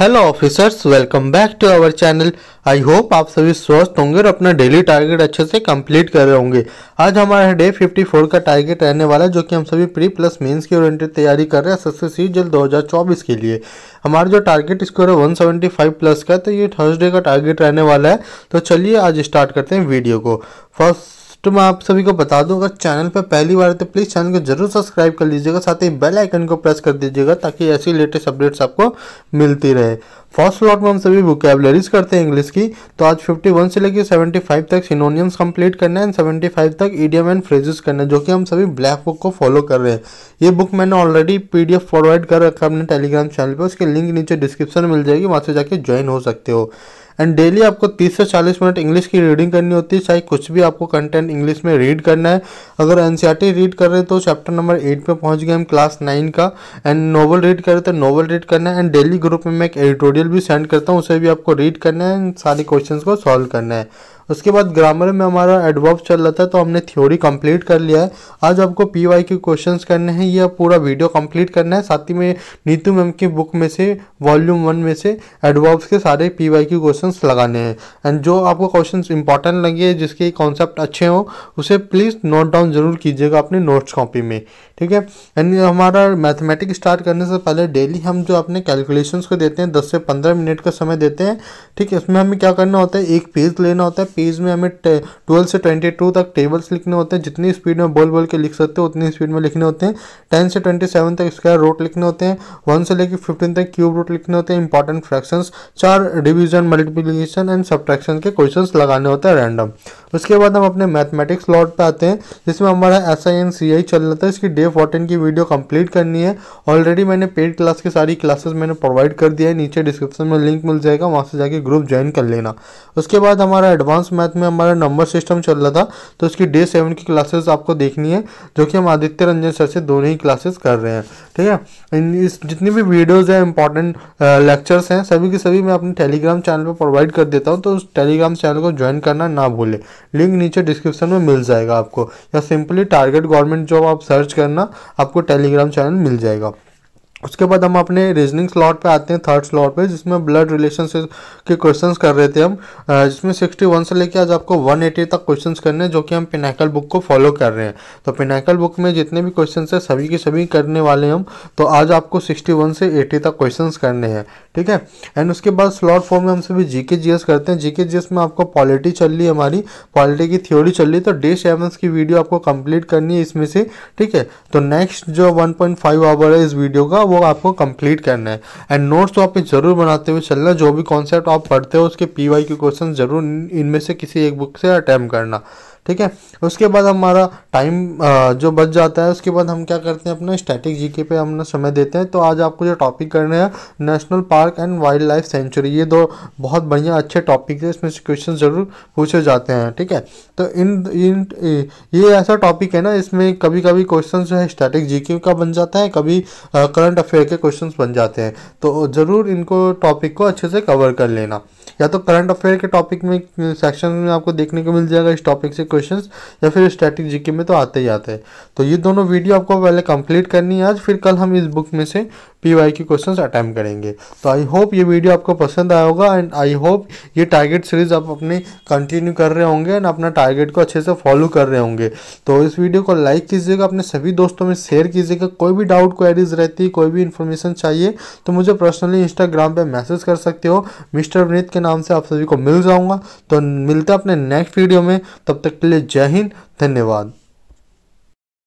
hello officers welcome back to our channel I hope आप सभी स्वस्थ होंगे और अपना डेली टारगेट अच्छे से कंप्लीट कर रहे होंगे आज हमारा डे 54 का टारगेट रहने वाला है जो कि हम सभी प्री प्लस मेंस की ओरिएंटेड तैयारी कर रहे हैं एस एस सी जल्द 2024 के लिए हमारा जो टारगेट स्कोर है वन प्लस का तो ये थर्सडे का टारगेट रहने वाला है तो चलिए आज स्टार्ट करते हैं वीडियो को फर्स्ट तो मैं आप सभी को बता दूं अगर चैनल पर पहली बार तो प्लीज़ चैनल को जरूर सब्सक्राइब कर लीजिएगा साथ ही बेल आइकन को प्रेस कर दीजिएगा ताकि ऐसी लेटेस्ट अपडेट्स आपको मिलती रहे फर्स्ट लॉट में हम सभी वोकेबलरीज करते हैं इंग्लिश की तो आज 51 से लेकर 75 तक सिनोनियम्स कंप्लीट करना है एंड 75 तक ईडियम एंड फ्रेजेस करना है जो कि हम सभी ब्लैक बुक को फॉलो कर रहे हैं ये बुक मैंने ऑलरेडी पीडीएफ फॉरवर्ड कर रखा अपने टेलीग्राम चैनल पर उसके लिंक नीचे डिस्क्रिप्शन में मिल जाएगी वहाँ से जाके ज्वाइन हो सकते हो एंड डेली आपको 30 से 40 मिनट इंग्लिश की रीडिंग करनी होती है चाहे कुछ भी आपको कंटेंट इंग्लिश में रीड करना है अगर एन रीड e कर रहे हैं तो चैप्टर नंबर एट पे पहुंच गए हम क्लास नाइन का एंड नॉवल रीड कर रहे तो नॉवल रीड करना है एंड डेली ग्रुप में मैं एक एडिटोरियल मेल भी सेंड करता हूँ उसे भी आपको रीड करना है सारे क्वेश्चन को सॉल्व करना है उसके बाद ग्रामर में हमारा एडवर्ब चल रहा था तो हमने थ्योरी कंप्लीट कर लिया है आज आपको पी वाई के क्वेश्चन करने हैं यह पूरा वीडियो कंप्लीट करना है साथ ही में नीतू मैम की बुक में से वॉल्यूम वन में से एडवर्ब्स के सारे पी वाई के क्वेश्चन लगाने हैं एंड जो आपको क्वेश्चन इंपॉर्टेंट लगे जिसके कॉन्सेप्ट अच्छे हों उसे प्लीज़ नोट डाउन जरूर कीजिएगा अपने नोट्स कॉपी में ठीक है एंड हमारा मैथमेटिक स्टार्ट करने से पहले डेली हम जो अपने कैलकुलेशंस को देते हैं दस से पंद्रह मिनट का समय देते हैं ठीक है इसमें हमें क्या करना होता है एक पेज लेना होता है फेज में हमें ट्वेल्व से ट्वेंटी टू तक टेबल्स लिखने होते हैं जितनी स्पीड में बोल बोल के लिख सकते हो उतनी स्पीड में लिखने होते हैं टेन से ट्वेंटी सेवन तक स्क्वायर रूट लिखने होते हैं वन से लेकर फिफ्टीन तक क्यूब रूट लिखने होते हैं इंपॉर्टेंट फ्रैक्शंस चार डिवीजन मल्टीप्लीकेशन एंड सब्ट्रैक्शन के क्वेश्चन लगाने होते हैं रैंडम उसके बाद हम अपने मैथमेटिक्स लॉट पे आते हैं जिसमें हमारा एस आई एन सी आई चल रहा था इसकी डे फोर्टीन की वीडियो कंप्लीट करनी है ऑलरेडी मैंने पेड क्लास की सारी क्लासेस मैंने प्रोवाइड कर दिया है नीचे डिस्क्रिप्शन में लिंक मिल जाएगा वहाँ से जाके ग्रुप ज्वाइन कर लेना उसके बाद हमारा एडवांस मैथ में हमारा नंबर सिस्टम चल रहा था तो उसकी डे सेवन की क्लासेस आपको देखनी है जो कि हम आदित्य रंजन सर से दोनों ही क्लासेस कर रहे हैं ठीक है इस जितनी भी वीडियोज़ हैं इंपॉर्टेंट लेक्चर्स हैं सभी के सभी मैं अपने टेलीग्राम चैनल पर प्रोवाइड कर देता हूँ तो उस टेलीग्राम चैनल को ज्वाइन करना ना भूलें लिंक नीचे डिस्क्रिप्शन में मिल जाएगा आपको या सिंपली टारगेट गवर्नमेंट जॉब आप सर्च करना आपको टेलीग्राम चैनल मिल जाएगा उसके बाद हम अपने रीजनिंग स्लॉट पे आते हैं थर्ड स्लॉट पे जिसमें ब्लड रिलेशन के क्वेश्चंस कर रहे थे हम जिसमें 61 से लेकर आज आपको 180 तक क्वेश्चंस करने हैं जो कि हम पिनाकल बुक को फॉलो कर रहे हैं तो पिनाकल बुक में जितने भी क्वेश्चंस हैं सभी के सभी करने वाले हम तो आज आपको 61 से 80 तक क्वेश्चन करने हैं ठीक है एंड उसके बाद स्लॉट फॉर्म में हम सभी जी करते हैं जी में आपको पॉलिटी चल रही है हमारी पॉलिटी की थ्योरी चल रही तो डे सेवन की वीडियो आपको कंप्लीट करनी है इसमें से ठीक है तो नेक्स्ट जो वन आवर है इस वीडियो का वो वो आपको कंप्लीट करना है एंड नोट्स तो आप ज़रूर बनाते हुए चलना जो भी कॉन्सेप्ट आप पढ़ते हो उसके पी वाई के क्वेश्चन ज़रूर इनमें से किसी एक बुक से अटैम्प्ट करना ठीक है उसके बाद हमारा टाइम जो बच जाता है उसके बाद हम क्या करते हैं अपना स्टैटिक जीके पे हम समय देते हैं तो आज आपको जो टॉपिक करने हैं national park and wildlife sanctuary ये दो बहुत बढ़िया अच्छे टॉपिक है इसमें से क्वेश्चन ज़रूर पूछे जाते हैं ठीक है तो इन इन ये ऐसा टॉपिक है ना इसमें कभी कभी क्वेश्चन जो है स्टैटिक जी का बन जाता है कभी करंट अफेयर के क्वेश्चन बन जाते हैं तो ज़रूर इनको टॉपिक को अच्छे से कवर कर लेना या तो करंट अफेयर के टॉपिक में सेक्शन में आपको देखने को मिल जाएगा इस टॉपिक से क्वेश्चन या फिर स्टैटिक जीके में तो आते ही आते हैं तो ये दोनों वीडियो आपको पहले कंप्लीट करनी है आज फिर कल हम इस बुक में से पी वाई के क्वेश्चन अटैम्प्ट करेंगे तो आई होप ये वीडियो आपको पसंद आया होगा एंड आई होप ये टारगेट सीरीज आप अपने कंटिन्यू कर रहे होंगे एंड अपना टारगेट को अच्छे से फॉलो कर रहे होंगे तो इस वीडियो को लाइक कीजिएगा अपने सभी दोस्तों में शेयर कीजिएगा कोई भी डाउट क्वेरीज रहती है कोई भी इन्फॉर्मेशन चाहिए तो मुझे पर्सनली इंस्टाग्राम पर मैसेज कर सकते हो मिस्टर विनीत के नाम से आप सभी को मिल जाऊँगा तो मिलता अपने नेक्स्ट वीडियो में तब तक के लिए जय हिंद धन्यवाद